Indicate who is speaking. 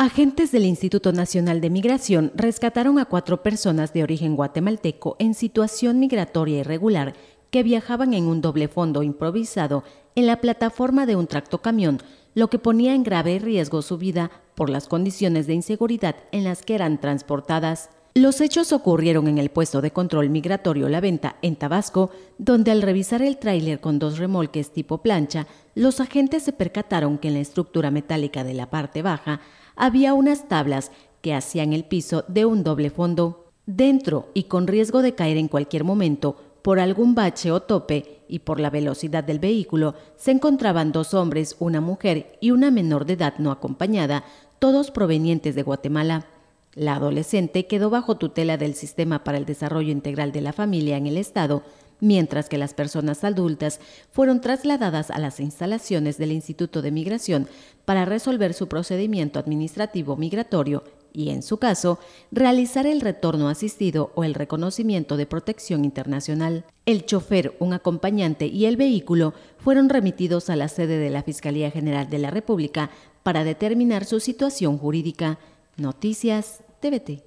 Speaker 1: Agentes del Instituto Nacional de Migración rescataron a cuatro personas de origen guatemalteco en situación migratoria irregular que viajaban en un doble fondo improvisado en la plataforma de un tractocamión, lo que ponía en grave riesgo su vida por las condiciones de inseguridad en las que eran transportadas. Los hechos ocurrieron en el puesto de control migratorio La Venta, en Tabasco, donde al revisar el tráiler con dos remolques tipo plancha, los agentes se percataron que en la estructura metálica de la parte baja había unas tablas que hacían el piso de un doble fondo. Dentro y con riesgo de caer en cualquier momento por algún bache o tope y por la velocidad del vehículo, se encontraban dos hombres, una mujer y una menor de edad no acompañada, todos provenientes de Guatemala. La adolescente quedó bajo tutela del Sistema para el Desarrollo Integral de la Familia en el Estado, mientras que las personas adultas fueron trasladadas a las instalaciones del Instituto de Migración para resolver su procedimiento administrativo migratorio y, en su caso, realizar el retorno asistido o el reconocimiento de protección internacional. El chofer, un acompañante y el vehículo fueron remitidos a la sede de la Fiscalía General de la República para determinar su situación jurídica. Noticias TVT.